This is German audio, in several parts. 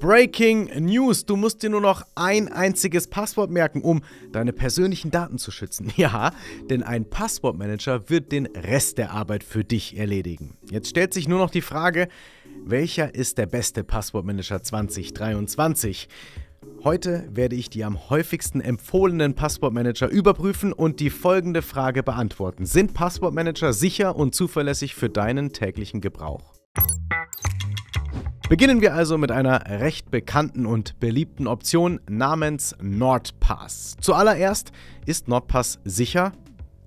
Breaking News. Du musst dir nur noch ein einziges Passwort merken, um deine persönlichen Daten zu schützen. Ja, denn ein Passwortmanager wird den Rest der Arbeit für dich erledigen. Jetzt stellt sich nur noch die Frage, welcher ist der beste Passwortmanager 2023? Heute werde ich die am häufigsten empfohlenen Passwortmanager überprüfen und die folgende Frage beantworten. Sind Passwortmanager sicher und zuverlässig für deinen täglichen Gebrauch? Beginnen wir also mit einer recht bekannten und beliebten Option namens NordPass. Zuallererst ist NordPass sicher?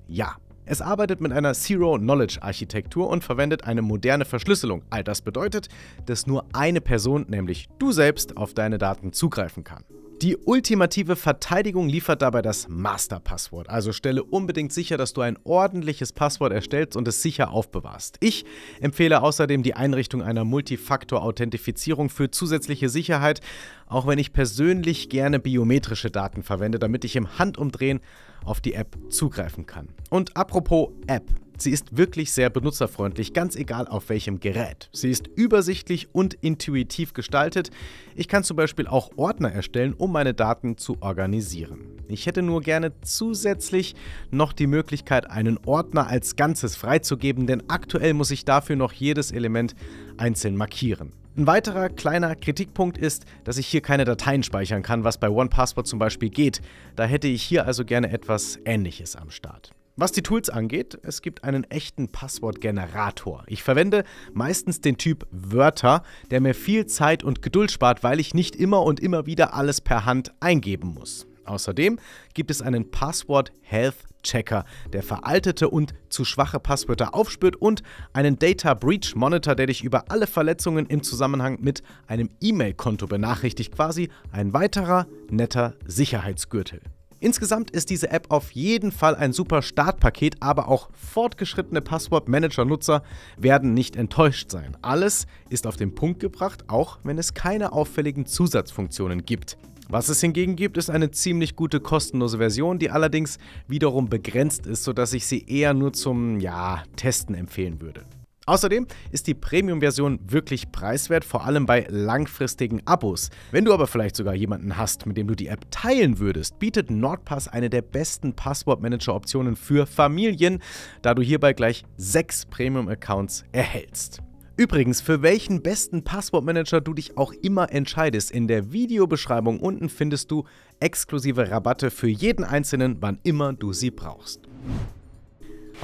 Ja. Es arbeitet mit einer Zero-Knowledge-Architektur und verwendet eine moderne Verschlüsselung. All das bedeutet, dass nur eine Person, nämlich du selbst, auf deine Daten zugreifen kann. Die ultimative Verteidigung liefert dabei das Masterpasswort. Also stelle unbedingt sicher, dass du ein ordentliches Passwort erstellst und es sicher aufbewahrst. Ich empfehle außerdem die Einrichtung einer Multifaktor-Authentifizierung für zusätzliche Sicherheit, auch wenn ich persönlich gerne biometrische Daten verwende, damit ich im Handumdrehen auf die App zugreifen kann. Und apropos App. Sie ist wirklich sehr benutzerfreundlich, ganz egal auf welchem Gerät. Sie ist übersichtlich und intuitiv gestaltet. Ich kann zum Beispiel auch Ordner erstellen, um meine Daten zu organisieren. Ich hätte nur gerne zusätzlich noch die Möglichkeit, einen Ordner als Ganzes freizugeben, denn aktuell muss ich dafür noch jedes Element einzeln markieren. Ein weiterer kleiner Kritikpunkt ist, dass ich hier keine Dateien speichern kann, was bei OnePassword zum Beispiel geht. Da hätte ich hier also gerne etwas Ähnliches am Start. Was die Tools angeht, es gibt einen echten Passwortgenerator. Ich verwende meistens den Typ Wörter, der mir viel Zeit und Geduld spart, weil ich nicht immer und immer wieder alles per Hand eingeben muss. Außerdem gibt es einen Passwort Health Checker, der veraltete und zu schwache Passwörter aufspürt und einen Data Breach Monitor, der dich über alle Verletzungen im Zusammenhang mit einem E-Mail-Konto benachrichtigt, quasi ein weiterer netter Sicherheitsgürtel. Insgesamt ist diese App auf jeden Fall ein super Startpaket, aber auch fortgeschrittene Passwort-Manager-Nutzer werden nicht enttäuscht sein. Alles ist auf den Punkt gebracht, auch wenn es keine auffälligen Zusatzfunktionen gibt. Was es hingegen gibt, ist eine ziemlich gute kostenlose Version, die allerdings wiederum begrenzt ist, sodass ich sie eher nur zum, ja, Testen empfehlen würde. Außerdem ist die Premium-Version wirklich preiswert, vor allem bei langfristigen Abos. Wenn du aber vielleicht sogar jemanden hast, mit dem du die App teilen würdest, bietet Nordpass eine der besten Passwortmanager-Optionen für Familien, da du hierbei gleich sechs Premium-Accounts erhältst. Übrigens, für welchen besten Passwortmanager du dich auch immer entscheidest, in der Videobeschreibung unten findest du exklusive Rabatte für jeden einzelnen, wann immer du sie brauchst.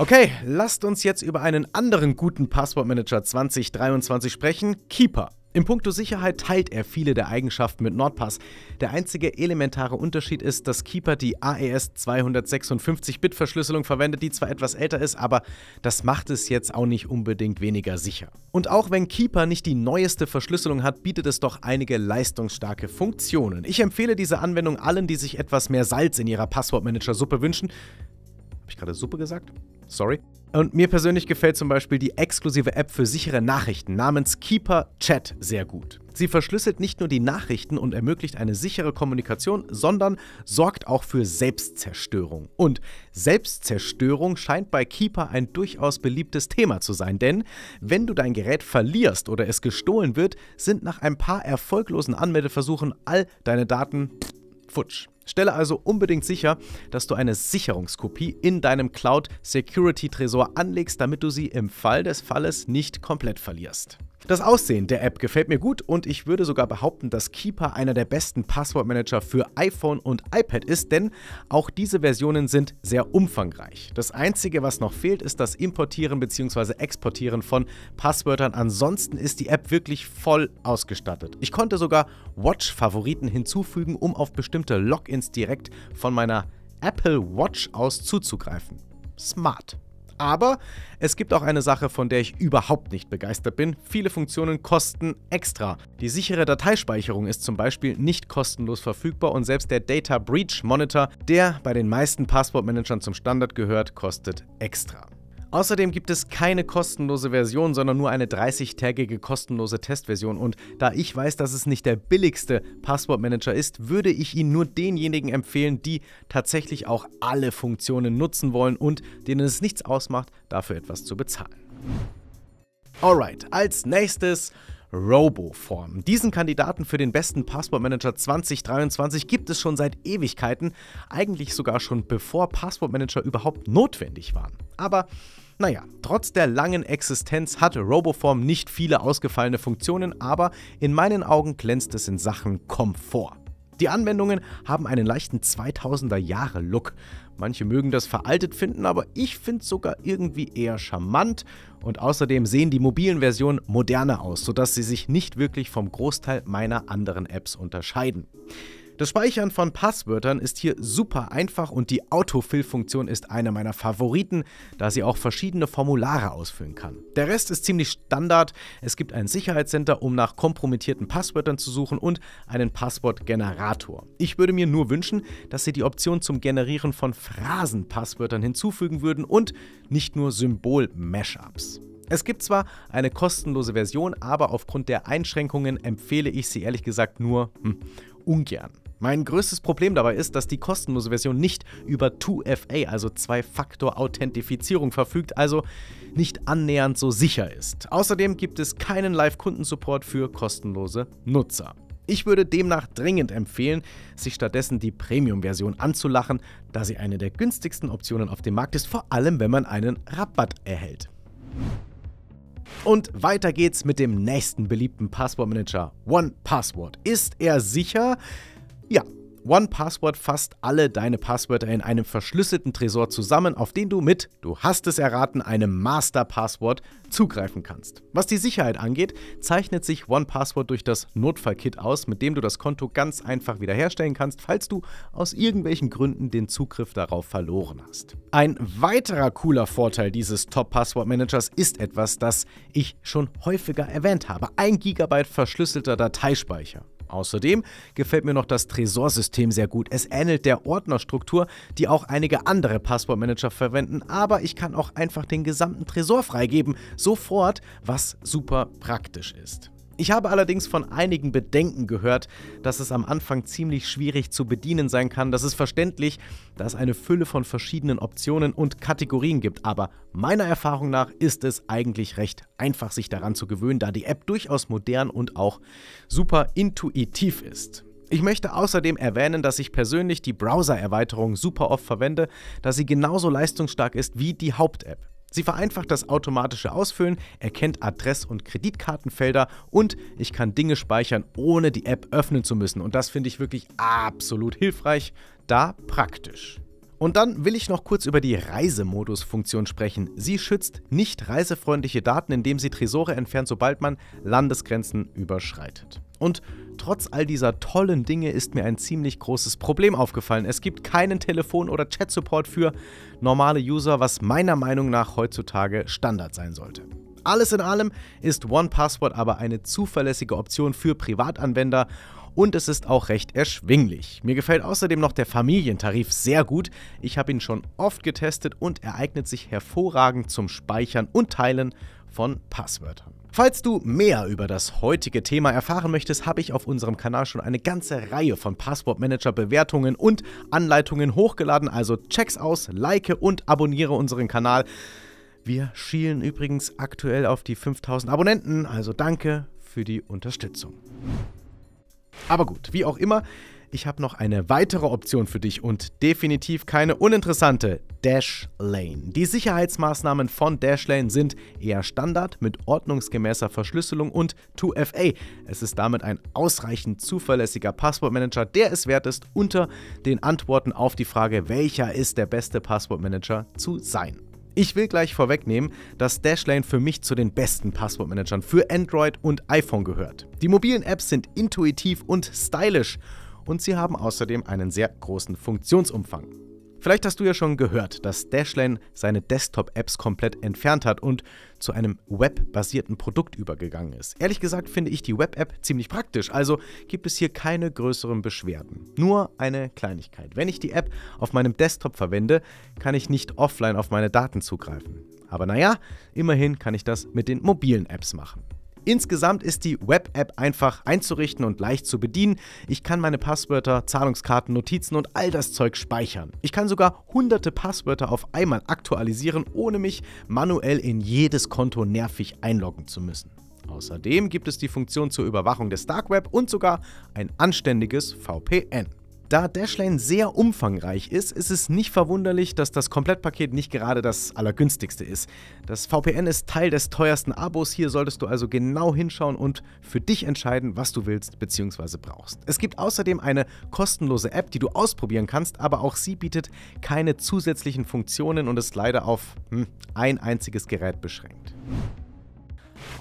Okay, lasst uns jetzt über einen anderen guten Passwortmanager 2023 sprechen, Keeper. Im Punkto Sicherheit teilt er viele der Eigenschaften mit Nordpass. Der einzige elementare Unterschied ist, dass Keeper die AES 256-Bit-Verschlüsselung verwendet, die zwar etwas älter ist, aber das macht es jetzt auch nicht unbedingt weniger sicher. Und auch wenn Keeper nicht die neueste Verschlüsselung hat, bietet es doch einige leistungsstarke Funktionen. Ich empfehle diese Anwendung allen, die sich etwas mehr Salz in ihrer Passwortmanager-Suppe wünschen. Habe ich gerade Suppe gesagt? sorry. Und mir persönlich gefällt zum Beispiel die exklusive App für sichere Nachrichten namens Keeper Chat sehr gut. Sie verschlüsselt nicht nur die Nachrichten und ermöglicht eine sichere Kommunikation, sondern sorgt auch für Selbstzerstörung. Und Selbstzerstörung scheint bei Keeper ein durchaus beliebtes Thema zu sein, denn wenn du dein Gerät verlierst oder es gestohlen wird, sind nach ein paar erfolglosen Anmeldeversuchen all deine Daten futsch. Stelle also unbedingt sicher, dass du eine Sicherungskopie in deinem Cloud Security Tresor anlegst, damit du sie im Fall des Falles nicht komplett verlierst. Das Aussehen der App gefällt mir gut und ich würde sogar behaupten, dass Keeper einer der besten Passwortmanager für iPhone und iPad ist, denn auch diese Versionen sind sehr umfangreich. Das Einzige, was noch fehlt, ist das Importieren bzw. Exportieren von Passwörtern. Ansonsten ist die App wirklich voll ausgestattet. Ich konnte sogar Watch-Favoriten hinzufügen, um auf bestimmte Logins direkt von meiner Apple Watch aus zuzugreifen. Smart. Aber es gibt auch eine Sache, von der ich überhaupt nicht begeistert bin. Viele Funktionen kosten extra. Die sichere Dateispeicherung ist zum Beispiel nicht kostenlos verfügbar und selbst der Data Breach Monitor, der bei den meisten Passwortmanagern zum Standard gehört, kostet extra. Außerdem gibt es keine kostenlose Version, sondern nur eine 30-tägige kostenlose Testversion. Und da ich weiß, dass es nicht der billigste Passwortmanager ist, würde ich ihn nur denjenigen empfehlen, die tatsächlich auch alle Funktionen nutzen wollen und denen es nichts ausmacht, dafür etwas zu bezahlen. Alright, als nächstes Roboform. Diesen Kandidaten für den besten Passwortmanager 2023 gibt es schon seit Ewigkeiten, eigentlich sogar schon bevor Passwortmanager überhaupt notwendig waren aber naja, trotz der langen Existenz hat Roboform nicht viele ausgefallene Funktionen, aber in meinen Augen glänzt es in Sachen Komfort. Die Anwendungen haben einen leichten 2000er Jahre Look. Manche mögen das veraltet finden, aber ich finde es sogar irgendwie eher charmant und außerdem sehen die mobilen Versionen moderner aus, sodass sie sich nicht wirklich vom Großteil meiner anderen Apps unterscheiden. Das Speichern von Passwörtern ist hier super einfach und die Autofill-Funktion ist eine meiner Favoriten, da sie auch verschiedene Formulare ausfüllen kann. Der Rest ist ziemlich Standard. Es gibt ein Sicherheitscenter, um nach kompromittierten Passwörtern zu suchen und einen Passwortgenerator. Ich würde mir nur wünschen, dass sie die Option zum Generieren von Phrasenpasswörtern hinzufügen würden und nicht nur Symbol-Mashups. Es gibt zwar eine kostenlose Version, aber aufgrund der Einschränkungen empfehle ich sie ehrlich gesagt nur hm, ungern. Mein größtes Problem dabei ist, dass die kostenlose Version nicht über 2FA, also Zwei-Faktor-Authentifizierung, verfügt, also nicht annähernd so sicher ist. Außerdem gibt es keinen Live-Kundensupport für kostenlose Nutzer. Ich würde demnach dringend empfehlen, sich stattdessen die Premium-Version anzulachen, da sie eine der günstigsten Optionen auf dem Markt ist, vor allem wenn man einen Rabatt erhält. Und weiter geht's mit dem nächsten beliebten Passwortmanager. OnePassword. Ist er sicher? Ja, OnePassword fasst alle deine Passwörter in einem verschlüsselten Tresor zusammen, auf den du mit, du hast es erraten, einem Master Masterpasswort zugreifen kannst. Was die Sicherheit angeht, zeichnet sich OnePassword durch das Notfallkit aus, mit dem du das Konto ganz einfach wiederherstellen kannst, falls du aus irgendwelchen Gründen den Zugriff darauf verloren hast. Ein weiterer cooler Vorteil dieses top Password managers ist etwas, das ich schon häufiger erwähnt habe: 1 GB verschlüsselter Dateispeicher. Außerdem gefällt mir noch das Tresorsystem sehr gut. Es ähnelt der Ordnerstruktur, die auch einige andere Passwortmanager verwenden, aber ich kann auch einfach den gesamten Tresor freigeben, sofort, was super praktisch ist. Ich habe allerdings von einigen Bedenken gehört, dass es am Anfang ziemlich schwierig zu bedienen sein kann. Das ist verständlich, da es eine Fülle von verschiedenen Optionen und Kategorien gibt. Aber meiner Erfahrung nach ist es eigentlich recht einfach, sich daran zu gewöhnen, da die App durchaus modern und auch super intuitiv ist. Ich möchte außerdem erwähnen, dass ich persönlich die Browser-Erweiterung super oft verwende, da sie genauso leistungsstark ist wie die Haupt-App. Sie vereinfacht das automatische Ausfüllen, erkennt Adress- und Kreditkartenfelder und ich kann Dinge speichern, ohne die App öffnen zu müssen. Und das finde ich wirklich absolut hilfreich, da praktisch. Und dann will ich noch kurz über die Reisemodus-Funktion sprechen. Sie schützt nicht reisefreundliche Daten, indem sie Tresore entfernt, sobald man Landesgrenzen überschreitet. Und trotz all dieser tollen Dinge ist mir ein ziemlich großes Problem aufgefallen. Es gibt keinen Telefon- oder Chat-Support für normale User, was meiner Meinung nach heutzutage Standard sein sollte. Alles in allem ist OnePassword aber eine zuverlässige Option für Privatanwender und es ist auch recht erschwinglich. Mir gefällt außerdem noch der Familientarif sehr gut. Ich habe ihn schon oft getestet und er eignet sich hervorragend zum Speichern und Teilen von Passwörtern. Falls du mehr über das heutige Thema erfahren möchtest, habe ich auf unserem Kanal schon eine ganze Reihe von Passwortmanager-Bewertungen und Anleitungen hochgeladen, also check's aus, like und abonniere unseren Kanal. Wir schielen übrigens aktuell auf die 5000 Abonnenten, also danke für die Unterstützung. Aber gut, wie auch immer, ich habe noch eine weitere Option für dich und definitiv keine uninteressante, Dashlane. Die Sicherheitsmaßnahmen von Dashlane sind eher Standard mit ordnungsgemäßer Verschlüsselung und 2FA. Es ist damit ein ausreichend zuverlässiger Passwortmanager, der es wert ist, unter den Antworten auf die Frage, welcher ist der beste Passwortmanager zu sein. Ich will gleich vorwegnehmen, dass Dashlane für mich zu den besten Passwortmanagern für Android und iPhone gehört. Die mobilen Apps sind intuitiv und stylisch und sie haben außerdem einen sehr großen Funktionsumfang. Vielleicht hast du ja schon gehört, dass Dashlane seine Desktop-Apps komplett entfernt hat und zu einem webbasierten Produkt übergegangen ist. Ehrlich gesagt finde ich die Web-App ziemlich praktisch, also gibt es hier keine größeren Beschwerden. Nur eine Kleinigkeit. Wenn ich die App auf meinem Desktop verwende, kann ich nicht offline auf meine Daten zugreifen. Aber naja, immerhin kann ich das mit den mobilen Apps machen. Insgesamt ist die Web-App einfach einzurichten und leicht zu bedienen. Ich kann meine Passwörter, Zahlungskarten, Notizen und all das Zeug speichern. Ich kann sogar hunderte Passwörter auf einmal aktualisieren, ohne mich manuell in jedes Konto nervig einloggen zu müssen. Außerdem gibt es die Funktion zur Überwachung des Dark Web und sogar ein anständiges VPN. Da Dashlane sehr umfangreich ist, ist es nicht verwunderlich, dass das Komplettpaket nicht gerade das allergünstigste ist. Das VPN ist Teil des teuersten Abos, hier solltest du also genau hinschauen und für dich entscheiden, was du willst bzw. brauchst. Es gibt außerdem eine kostenlose App, die du ausprobieren kannst, aber auch sie bietet keine zusätzlichen Funktionen und ist leider auf hm, ein einziges Gerät beschränkt.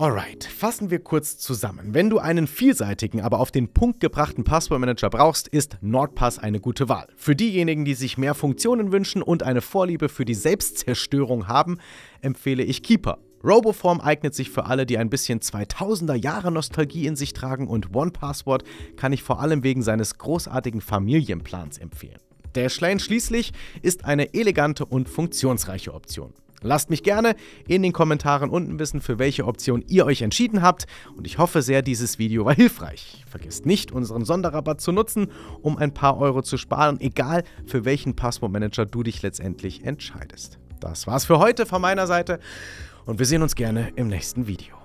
Alright, fassen wir kurz zusammen. Wenn du einen vielseitigen, aber auf den Punkt gebrachten Passwortmanager brauchst, ist Nordpass eine gute Wahl. Für diejenigen, die sich mehr Funktionen wünschen und eine Vorliebe für die Selbstzerstörung haben, empfehle ich Keeper. Roboform eignet sich für alle, die ein bisschen 2000er Jahre Nostalgie in sich tragen und OnePassword kann ich vor allem wegen seines großartigen Familienplans empfehlen. Dashlane schließlich ist eine elegante und funktionsreiche Option. Lasst mich gerne in den Kommentaren unten wissen, für welche Option ihr euch entschieden habt und ich hoffe sehr, dieses Video war hilfreich. Vergesst nicht, unseren Sonderrabatt zu nutzen, um ein paar Euro zu sparen, egal für welchen Passwortmanager du dich letztendlich entscheidest. Das war's für heute von meiner Seite und wir sehen uns gerne im nächsten Video.